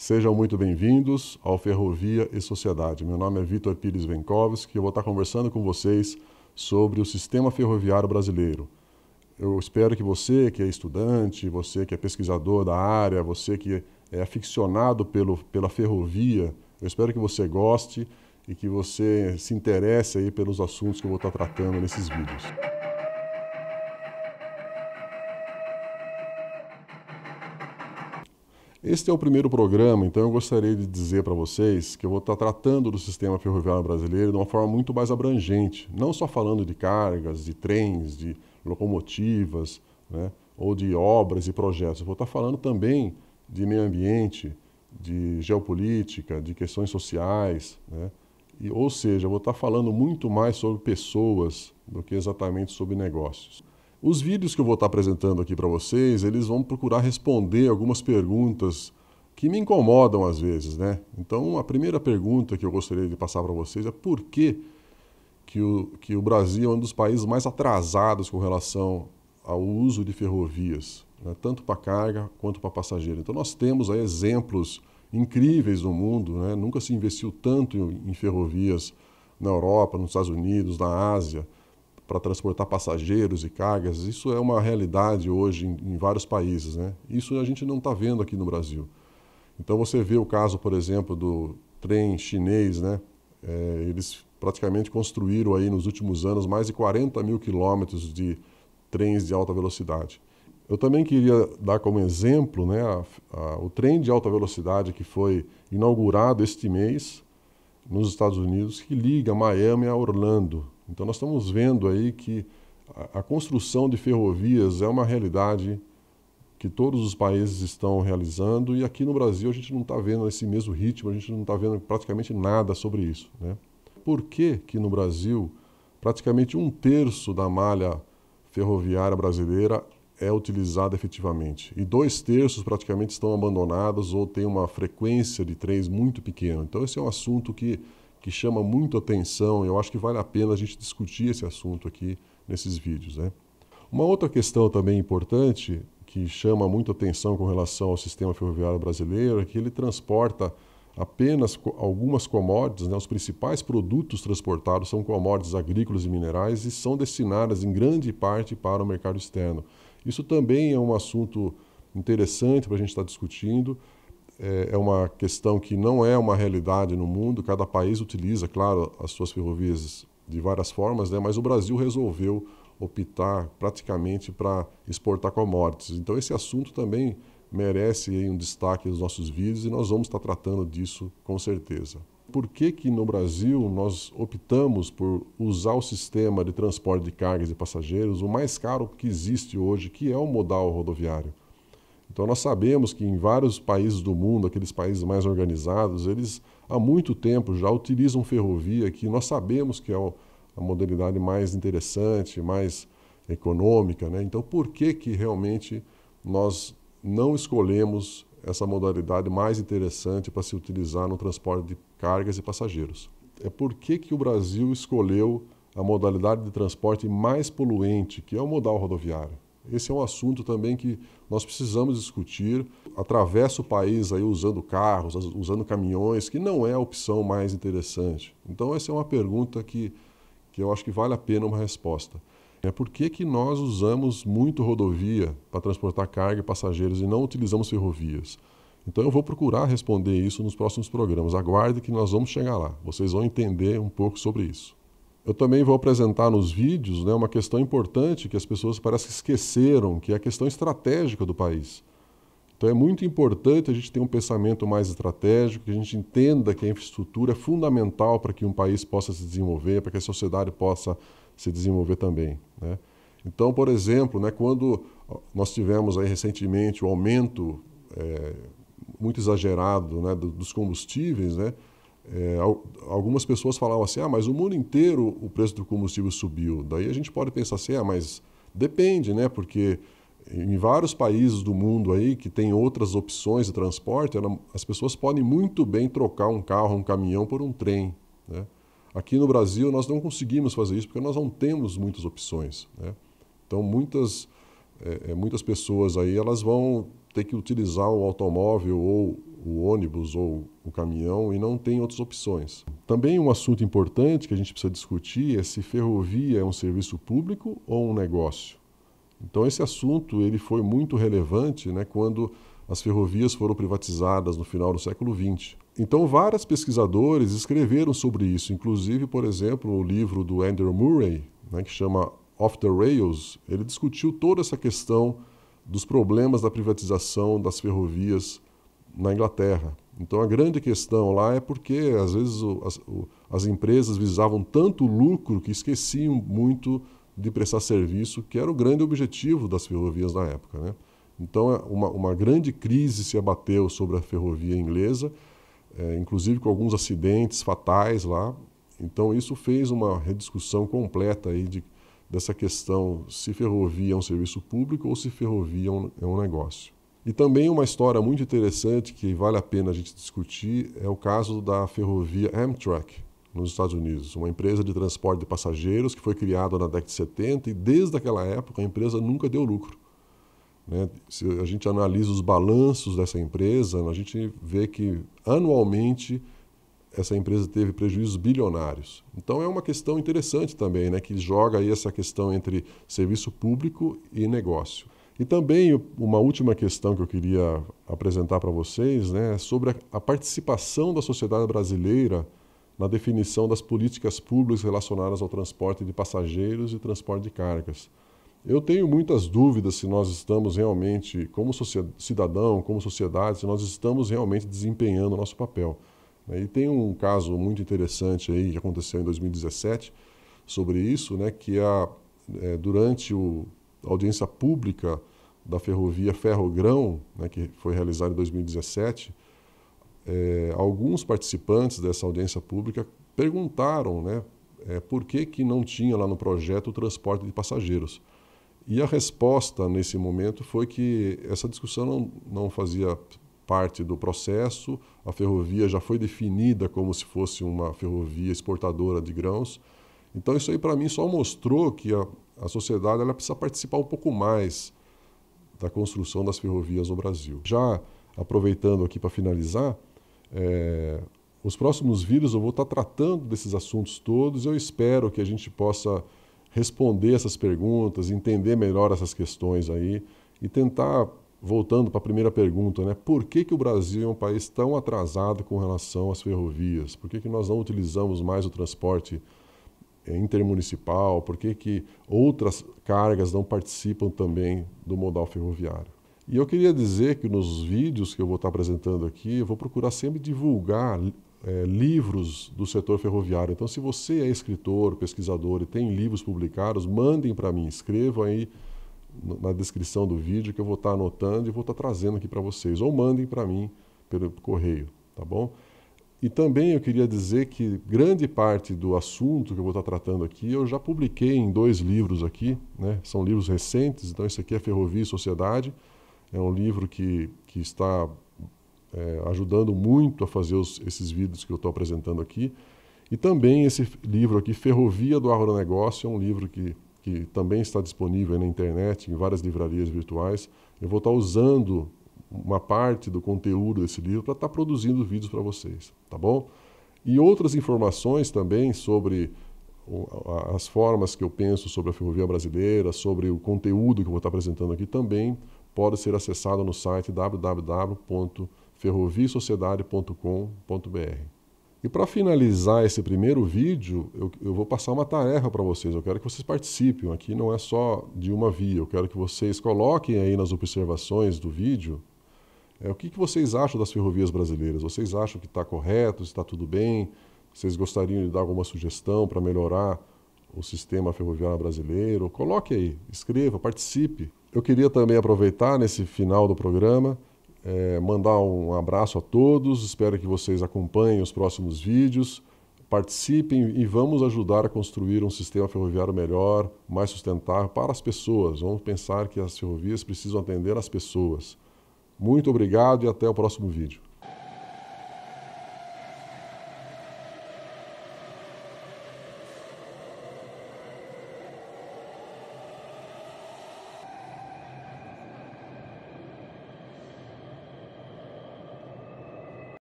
Sejam muito bem-vindos ao Ferrovia e Sociedade. Meu nome é Vitor Pires Venkovski e eu vou estar conversando com vocês sobre o sistema ferroviário brasileiro. Eu espero que você que é estudante, você que é pesquisador da área, você que é aficionado pelo, pela ferrovia, eu espero que você goste e que você se interesse aí pelos assuntos que eu vou estar tratando nesses vídeos. Este é o primeiro programa, então eu gostaria de dizer para vocês que eu vou estar tá tratando do sistema ferroviário brasileiro de uma forma muito mais abrangente, não só falando de cargas, de trens, de locomotivas, né, ou de obras e projetos. Eu vou estar tá falando também de meio ambiente, de geopolítica, de questões sociais, né? E, ou seja, eu vou estar tá falando muito mais sobre pessoas do que exatamente sobre negócios. Os vídeos que eu vou estar apresentando aqui para vocês, eles vão procurar responder algumas perguntas que me incomodam às vezes, né? Então, a primeira pergunta que eu gostaria de passar para vocês é por que, que, o, que o Brasil é um dos países mais atrasados com relação ao uso de ferrovias, né? tanto para carga quanto para passageiro. Então, nós temos aí exemplos incríveis no mundo, né? Nunca se investiu tanto em, em ferrovias na Europa, nos Estados Unidos, na Ásia, para transportar passageiros e cargas. Isso é uma realidade hoje em, em vários países. Né? Isso a gente não está vendo aqui no Brasil. Então você vê o caso, por exemplo, do trem chinês, né? É, eles praticamente construíram aí nos últimos anos mais de 40 mil quilômetros de trens de alta velocidade. Eu também queria dar como exemplo né, a, a, o trem de alta velocidade que foi inaugurado este mês nos Estados Unidos, que liga Miami a Orlando. Então nós estamos vendo aí que a, a construção de ferrovias é uma realidade que todos os países estão realizando e aqui no Brasil a gente não está vendo esse mesmo ritmo, a gente não está vendo praticamente nada sobre isso. Né? Por que que no Brasil praticamente um terço da malha ferroviária brasileira é utilizada efetivamente e dois terços praticamente estão abandonados ou têm uma frequência de trens muito pequena? Então esse é um assunto que que chama muito atenção, e eu acho que vale a pena a gente discutir esse assunto aqui nesses vídeos. Né? Uma outra questão também importante, que chama muito atenção com relação ao sistema ferroviário brasileiro, é que ele transporta apenas algumas commodities, né? os principais produtos transportados são commodities agrícolas e minerais e são destinadas em grande parte para o mercado externo. Isso também é um assunto interessante para a gente estar tá discutindo, é, é uma questão que não é uma realidade no mundo. Cada país utiliza, claro, as suas ferrovias de várias formas, né? mas o Brasil resolveu optar praticamente para exportar commodities. Então, esse assunto também merece um destaque nos nossos vídeos e nós vamos estar tratando disso com certeza. Por que, que no Brasil nós optamos por usar o sistema de transporte de cargas e passageiros, o mais caro que existe hoje, que é o modal rodoviário? Então nós sabemos que em vários países do mundo, aqueles países mais organizados, eles há muito tempo já utilizam ferrovia, que nós sabemos que é a modalidade mais interessante, mais econômica, né? Então por que que realmente nós não escolhemos essa modalidade mais interessante para se utilizar no transporte de cargas e passageiros? É por que que o Brasil escolheu a modalidade de transporte mais poluente, que é o modal rodoviário? Esse é um assunto também que nós precisamos discutir. Atravessa o país aí usando carros, usando caminhões, que não é a opção mais interessante. Então, essa é uma pergunta que, que eu acho que vale a pena uma resposta. É por que, que nós usamos muito rodovia para transportar carga e passageiros e não utilizamos ferrovias? Então eu vou procurar responder isso nos próximos programas. Aguarde que nós vamos chegar lá. Vocês vão entender um pouco sobre isso. Eu também vou apresentar nos vídeos né, uma questão importante que as pessoas parece que esqueceram, que é a questão estratégica do país. Então é muito importante a gente ter um pensamento mais estratégico, que a gente entenda que a infraestrutura é fundamental para que um país possa se desenvolver, para que a sociedade possa se desenvolver também. Né? Então, por exemplo, né, quando nós tivemos aí recentemente o um aumento é, muito exagerado né, dos combustíveis, né, é, algumas pessoas falavam assim, ah, mas o mundo inteiro o preço do combustível subiu. Daí a gente pode pensar assim, ah, mas depende, né? Porque em vários países do mundo aí que tem outras opções de transporte, ela, as pessoas podem muito bem trocar um carro, um caminhão por um trem. Né? Aqui no Brasil nós não conseguimos fazer isso porque nós não temos muitas opções. Né? Então muitas é, é muitas pessoas aí elas vão ter que utilizar o automóvel ou o ônibus ou o caminhão e não tem outras opções. Também um assunto importante que a gente precisa discutir é se ferrovia é um serviço público ou um negócio. Então esse assunto ele foi muito relevante né, quando as ferrovias foram privatizadas no final do século XX. Então vários pesquisadores escreveram sobre isso, inclusive, por exemplo, o livro do Andrew Murray, né, que chama Off the Rails, ele discutiu toda essa questão dos problemas da privatização das ferrovias na Inglaterra. Então a grande questão lá é porque às vezes o, as, o, as, empresas visavam tanto lucro que esqueciam muito de prestar serviço, que era o grande objetivo das ferrovias na época. Né? Então é uma, uma grande crise se abateu sobre a ferrovia inglesa, é, inclusive com alguns acidentes fatais lá. Então isso fez uma rediscussão completa aí de, dessa questão se ferrovia é um serviço público ou se ferrovia é um, é um negócio. E também uma história muito interessante que vale a pena a gente discutir é o caso da ferrovia Amtrak nos Estados Unidos, uma empresa de transporte de passageiros que foi criada na década de 70 e desde aquela época a empresa nunca deu lucro. Né? Se a gente analisa os balanços dessa empresa, a gente vê que anualmente essa empresa teve prejuízos bilionários. Então é uma questão interessante também, né? que joga aí essa questão entre serviço público e negócio. E também uma última questão que eu queria apresentar para vocês né, é sobre a participação da sociedade brasileira na definição das políticas públicas relacionadas ao transporte de passageiros e transporte de cargas. Eu tenho muitas dúvidas se nós estamos realmente, como cidadão, como sociedade, se nós estamos realmente desempenhando o nosso papel. Né. E tem um caso muito interessante aí que aconteceu em 2017 sobre isso, né, que a, é, durante o audiência pública da ferrovia Ferrogrão, né, que foi realizada em 2017, é, alguns participantes dessa audiência pública perguntaram né, é, por que, que não tinha lá no projeto o transporte de passageiros. E a resposta nesse momento foi que essa discussão não, não fazia parte do processo, a ferrovia já foi definida como se fosse uma ferrovia exportadora de grãos então isso aí para mim só mostrou que a, a sociedade ela precisa participar um pouco mais da construção das ferrovias no Brasil. Já aproveitando aqui para finalizar, é, os próximos vídeos eu vou estar tá tratando desses assuntos todos. Eu espero que a gente possa responder essas perguntas, entender melhor essas questões aí e tentar, voltando para a primeira pergunta, né, por que, que o Brasil é um país tão atrasado com relação às ferrovias? Por que, que nós não utilizamos mais o transporte é, intermunicipal, por que, que outras cargas não participam também do modal ferroviário. E eu queria dizer que nos vídeos que eu vou estar apresentando aqui, eu vou procurar sempre divulgar é, livros do setor ferroviário. Então, se você é escritor, pesquisador e tem livros publicados, mandem para mim, escrevam aí na descrição do vídeo que eu vou estar anotando e vou estar trazendo aqui para vocês. Ou mandem para mim pelo correio, tá bom? E também eu queria dizer que grande parte do assunto que eu vou estar tratando aqui eu já publiquei em dois livros aqui, né? são livros recentes, então esse aqui é Ferrovia e Sociedade, é um livro que, que está é, ajudando muito a fazer os, esses vídeos que eu estou apresentando aqui. E também esse livro aqui, Ferrovia do Agronegócio, é um livro que, que também está disponível na internet, em várias livrarias virtuais. Eu vou estar usando uma parte do conteúdo desse livro para estar tá produzindo vídeos para vocês, tá bom? E outras informações também sobre as formas que eu penso sobre a ferrovia brasileira, sobre o conteúdo que eu vou estar tá apresentando aqui também, pode ser acessado no site www.ferroviasociedade.com.br. E para finalizar esse primeiro vídeo, eu, eu vou passar uma tarefa para vocês. Eu quero que vocês participem. Aqui não é só de uma via. Eu quero que vocês coloquem aí nas observações do vídeo é, o que, que vocês acham das ferrovias brasileiras. Vocês acham que está correto, está tudo bem? Vocês gostariam de dar alguma sugestão para melhorar o sistema ferroviário brasileiro? Coloque aí, escreva, participe. Eu queria também aproveitar nesse final do programa é, mandar um abraço a todos, espero que vocês acompanhem os próximos vídeos, participem e vamos ajudar a construir um sistema ferroviário melhor, mais sustentável para as pessoas. Vamos pensar que as ferrovias precisam atender as pessoas. Muito obrigado e até o próximo vídeo.